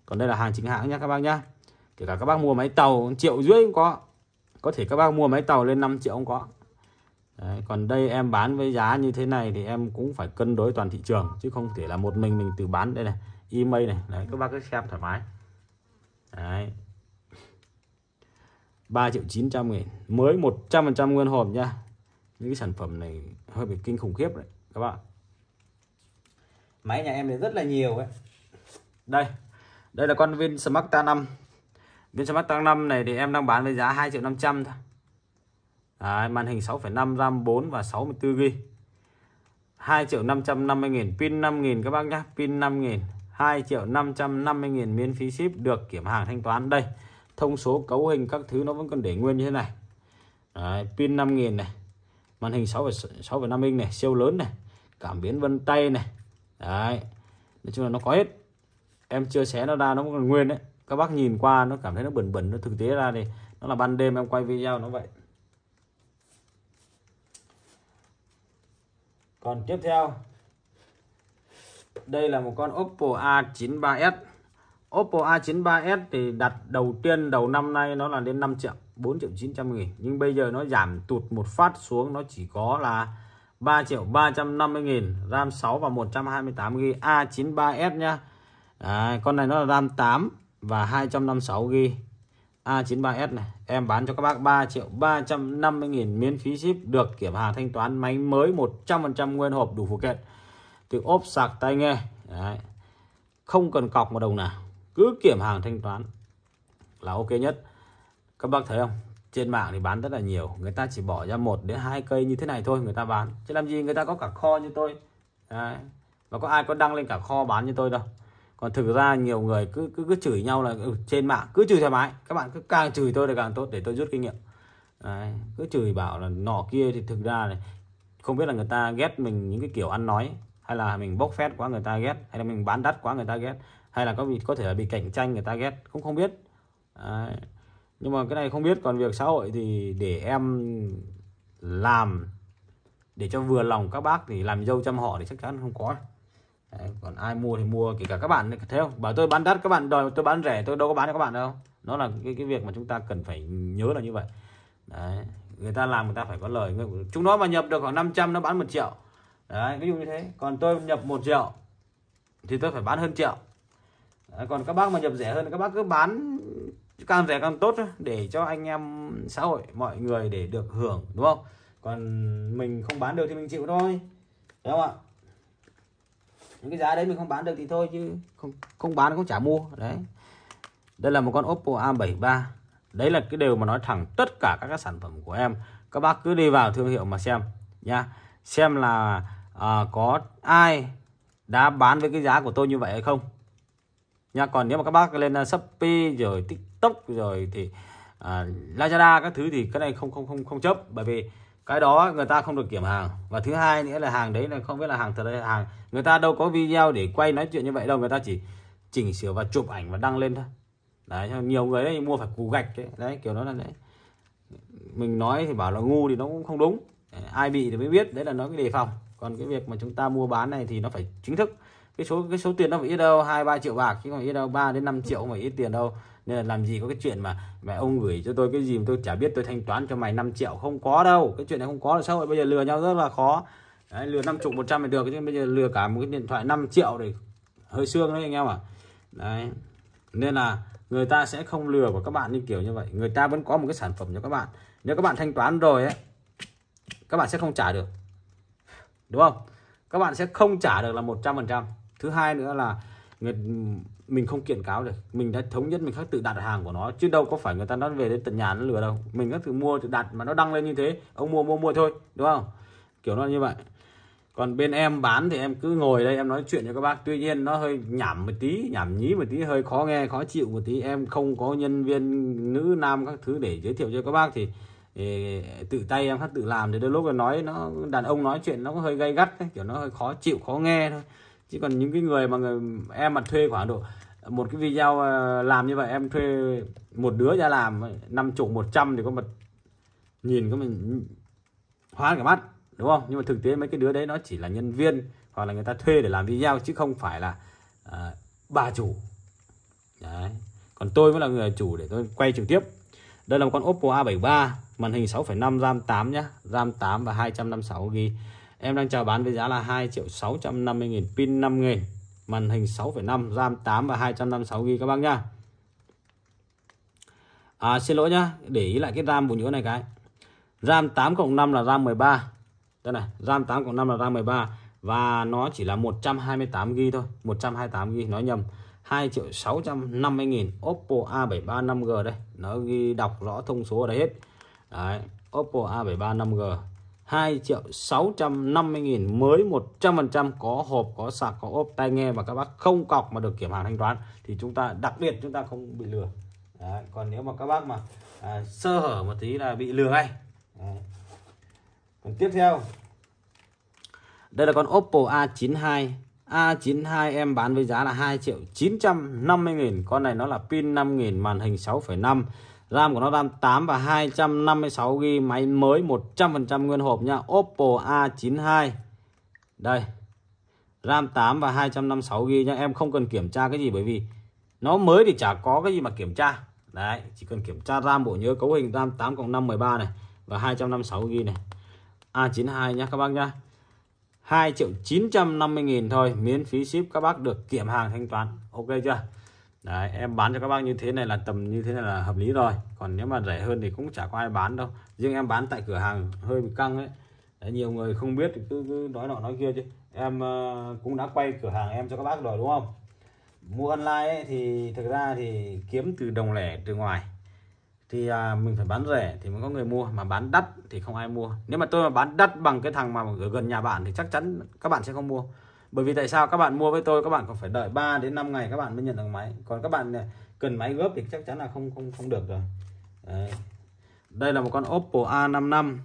còn đây là hàng chính hãng nhé các bác nhá kể cả các bác mua máy tàu triệu rưỡi cũng có có thể các bác mua máy tàu lên 5 triệu cũng có Đấy, còn đây em bán với giá như thế này thì em cũng phải cân đối toàn thị trường chứ không thể là một mình mình tự bán đây này email này Đấy, các bác cứ xem thoải mái Đấy. 3 triệu 900 nghìn mới 100% nguyên hộp nha những cái sản phẩm này hơi bị kinh khủng khiếp đấy các bạn máy nhà em thì rất là nhiều ấy đây đây là con Vin Smart Smarta 5 Vin Smart 5 này thì em đang bán với giá 2 triệu 500 thôi Đấy, màn hình 6,5 RAM 4 và 64GB 2 triệu 550 nghìn pin 5 nghìn các bác nhá pin 5 nghìn 2 triệu 550 nghìn miễn phí ship được kiểm hàng thanh toán đây thông số cấu hình các thứ nó vẫn còn để nguyên như thế này Đấy, pin 5 nghìn này màn hình 6,5 inch này siêu lớn này cảm biến vân tay này Đấy. nói chung là nó có hết em chưa xé nó ra nó còn nguyên đấy các bác nhìn qua nó cảm thấy nó bẩn bẩn nó thực tế ra thì nó là ban đêm em quay video nó vậy còn tiếp theo đây là một con Oppo A93s Oppo A93s thì đặt đầu tiên đầu năm nay nó là đến 5 triệu 4 triệu 900 nghìn nhưng bây giờ nó giảm tụt một phát xuống nó chỉ có là 3 triệu 350 nghìn RAM 6 và 128 GB A93s nhá Đấy, à, con này nó là RAM 8 và 256 GB A93S này em bán cho các bác 3 triệu 350 nghìn miễn phí ship được kiểm hàng thanh toán máy mới 100% nguyên hộp đủ phụ kiện từ ốp sạc tai nghe Đấy. không cần cọc một đồng nào cứ kiểm hàng thanh toán là ok nhất các bác thấy không trên mạng thì bán rất là nhiều người ta chỉ bỏ ra một đến hai cây như thế này thôi người ta bán chứ làm gì người ta có cả kho như tôi Đấy. và có ai có đăng lên cả kho bán như tôi đâu còn thực ra nhiều người cứ cứ, cứ chửi nhau là ừ, trên mạng cứ chửi thoải mái các bạn cứ càng chửi tôi thì càng tốt để tôi rút kinh nghiệm Đấy, cứ chửi bảo là nọ kia thì thực ra này không biết là người ta ghét mình những cái kiểu ăn nói hay là mình bốc phét quá người ta ghét hay là mình bán đắt quá người ta ghét hay là có bị có thể là bị cạnh tranh người ta ghét cũng không biết Đấy. nhưng mà cái này không biết còn việc xã hội thì để em làm để cho vừa lòng các bác thì làm dâu chăm họ thì chắc chắn không có Đấy, còn ai mua thì mua kể cả các bạn thấy không bảo tôi bán đắt các bạn đòi tôi bán rẻ tôi đâu có bán cho các bạn đâu nó là cái, cái việc mà chúng ta cần phải nhớ là như vậy đấy người ta làm người ta phải có lời chúng nó mà nhập được khoảng 500 nó bán một triệu đấy ví dụ như thế còn tôi nhập một triệu thì tôi phải bán hơn triệu đấy, còn các bác mà nhập rẻ hơn các bác cứ bán càng rẻ càng tốt để cho anh em xã hội mọi người để được hưởng đúng không còn mình không bán được thì mình chịu thôi đúng không ạ những cái giá đấy mình không bán được thì thôi chứ không không bán cũng chả mua đấy đây là một con Oppo A73 đấy là cái điều mà nói thẳng tất cả các cái sản phẩm của em các bác cứ đi vào thương hiệu mà xem nha xem là à, có ai đã bán với cái giá của tôi như vậy hay không nha còn nếu mà các bác lên à, Shopee rồi TikTok rồi thì à, Lazada các thứ thì cái này không không không không chấp bởi vì cái đó người ta không được kiểm hàng và thứ hai nữa là hàng đấy là không biết là hàng thật hay hàng người ta đâu có video để quay nói chuyện như vậy đâu người ta chỉ chỉnh sửa và chụp ảnh và đăng lên thôi đấy nhiều người đấy mua phải cù gạch đấy, đấy kiểu đó là đấy mình nói thì bảo là ngu thì nó cũng không đúng ai bị thì mới biết đấy là nó cái đề phòng còn cái việc mà chúng ta mua bán này thì nó phải chính thức cái số cái số tiền nó phải ít đâu hai ba triệu bạc chứ không phải ít đâu ba đến 5 triệu mà ít tiền đâu nên là làm gì có cái chuyện mà mẹ ông gửi cho tôi cái gì mà tôi chả biết tôi thanh toán cho mày 5 triệu không có đâu cái chuyện này không có là xã hội bây giờ lừa nhau rất là khó Đấy, lừa năm chục một trăm được chứ bây giờ lừa cả một cái điện thoại 5 triệu thì hơi xương đấy anh em ạ à. đấy nên là người ta sẽ không lừa của các bạn như kiểu như vậy người ta vẫn có một cái sản phẩm cho các bạn nếu các bạn thanh toán rồi ấy các bạn sẽ không trả được đúng không các bạn sẽ không trả được là một trăm phần trăm thứ hai nữa là người mình không kiện cáo được mình đã thống nhất mình khác tự đặt hàng của nó chứ đâu có phải người ta nó về đến tận nhà nó lừa đâu mình khắc tự mua tự đặt mà nó đăng lên như thế ông mua mua mua thôi đúng không kiểu nó như vậy còn bên em bán thì em cứ ngồi đây em nói chuyện cho các bác tuy nhiên nó hơi nhảm một tí nhảm nhí một tí hơi khó nghe khó chịu một tí em không có nhân viên nữ nam các thứ để giới thiệu cho các bác thì, tự tay em hát tự làm thì đôi lúc là nói nó đàn ông nói chuyện nó hơi gay gắt kiểu nó hơi khó chịu khó nghe thôi chứ còn những cái người mà người, em mà thuê khoảng độ một cái video ờ, làm như vậy em thuê một đứa ra làm năm chục một trăm thì có một nhìn có mình hóa cả mắt đúng không nhưng mà thực tế mấy cái đứa đấy nó chỉ là nhân viên hoặc là người ta thuê để làm video chứ không phải là uh, bà chủ đấy. còn tôi mới là người chủ để tôi quay trực tiếp đây là một con Oppo A73 màn hình 6,5 RAM 8 nhá RAM 8 và 256 GB Em đang chào bán với giá là 2 triệu 650 nghìn pin nghìn màn hình 6,5 RAM 8 và 256 GB các bác nha À, xin lỗi nhá, để ý lại cái RAM bộ nhớ này cái. RAM 8 cộng 5 là RAM 13. Đây này, RAM 8 cộng 5 là RAM 13 và nó chỉ là 128 GB thôi, 128 GB nói nhầm. 2 triệu 650 nghìn Oppo A735G đây Nó ghi đọc rõ thông số ở đây hết Đấy Oppo A735G 2 triệu 650 nghìn mới 100% có hộp có sạc có ốp tai nghe và các bác không cọc mà được kiểm hàng thanh toán thì chúng ta đặc biệt chúng ta không bị lừa Đấy, còn nếu mà các bác mà à, sơ hở một tí là bị lừa ngay còn tiếp theo đây là con Oppo A92 A92 em bán với giá là 2 triệu 950 nghìn con này nó là pin 5 nghìn màn hình 6,5 RAM của nó RAM 8 và 256GB máy mới 100% nguyên hộp nha Oppo A92 đây RAM 8 và 256GB nha em không cần kiểm tra cái gì bởi vì nó mới thì chả có cái gì mà kiểm tra đấy chỉ cần kiểm tra RAM bộ nhớ cấu hình RAM 8 cộng 5 13 này và 256GB này A92 nhá các bác nhá 2 triệu 950 nghìn thôi miễn phí ship các bác được kiểm hàng thanh toán ok chưa Đấy, em bán cho các bác như thế này là tầm như thế này là hợp lý rồi còn nếu mà rẻ hơn thì cũng chả có ai bán đâu riêng em bán tại cửa hàng hơi bị căng ấy Đấy, nhiều người không biết thì cứ, cứ nói nọ nói kia chứ em uh, cũng đã quay cửa hàng em cho các bác rồi đúng không mua online ấy, thì thực ra thì kiếm từ đồng lẻ từ ngoài thì à, mình phải bán rẻ thì mới có người mua mà bán đắt thì không ai mua nếu mà tôi mà bán đắt bằng cái thằng mà ở gần nhà bạn thì chắc chắn các bạn sẽ không mua bởi vì tại sao các bạn mua với tôi các bạn còn phải đợi 3 đến 5 ngày các bạn mới nhận được máy còn các bạn à, cần máy gấp thì chắc chắn là không không không được rồi Đấy. đây là một con Oppo A55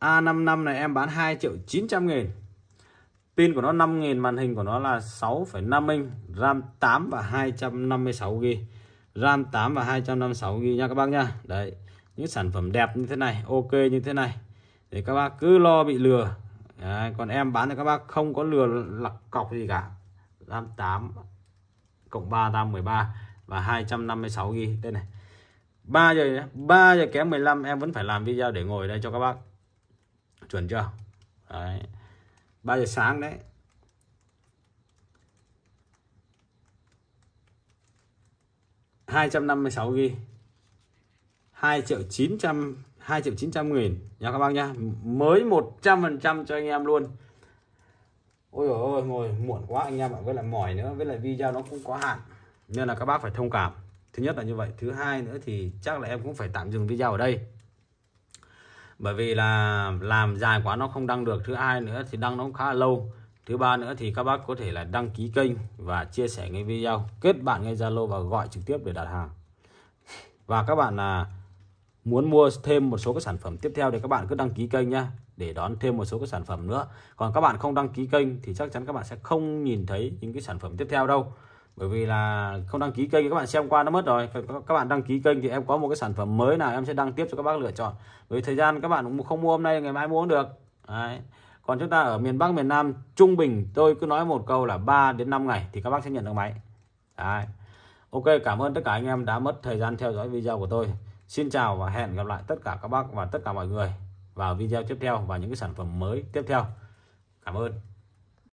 A55 này em bán 2 triệu 900 nghìn pin của nó 5 nghìn màn hình của nó là 6,5 inch RAM 8 và 256 GB RAM 8 và 256 GB nha các bác nha đấy những sản phẩm đẹp như thế này ok như thế này để các bác cứ lo bị lừa Đấy, còn em bán cho các bác không có lừa lặc cọc gì cả 88 cộng 3 tam 13 và 256 ghi đây này 3 giờ 3 giờ kém 15 em vẫn phải làm video để ngồi đây cho các bác chuẩn chưa đấy 3 giờ sáng đấy hai trăm năm mươi sáu ghi hai triệu chín trăm 2 triệu 900 nghìn nha các bác nha mới 100% cho anh em luôn ôi ôi ôi ngồi muộn quá anh em ạ với lại mỏi nữa với lại video nó cũng có hạn nên là các bác phải thông cảm thứ nhất là như vậy thứ hai nữa thì chắc là em cũng phải tạm dừng video ở đây bởi vì là làm dài quá nó không đăng được thứ hai nữa thì đăng nó khá là lâu thứ ba nữa thì các bác có thể là đăng ký kênh và chia sẻ ngay video kết bạn ngay zalo và gọi trực tiếp để đặt hàng và các bạn là muốn mua thêm một số các sản phẩm tiếp theo thì các bạn cứ đăng ký kênh nhé để đón thêm một số các sản phẩm nữa còn các bạn không đăng ký kênh thì chắc chắn các bạn sẽ không nhìn thấy những cái sản phẩm tiếp theo đâu bởi vì là không đăng ký kênh thì các bạn xem qua nó mất rồi các bạn đăng ký kênh thì em có một cái sản phẩm mới nào em sẽ đăng tiếp cho các bác lựa chọn với thời gian các bạn cũng không mua hôm nay ngày mai mua được Đấy. còn chúng ta ở miền Bắc miền Nam trung bình tôi cứ nói một câu là 3 đến 5 ngày thì các bác sẽ nhận được máy Đấy. Ok cảm ơn tất cả anh em đã mất thời gian theo dõi video của tôi Xin chào và hẹn gặp lại tất cả các bác và tất cả mọi người vào video tiếp theo và những cái sản phẩm mới tiếp theo. Cảm ơn.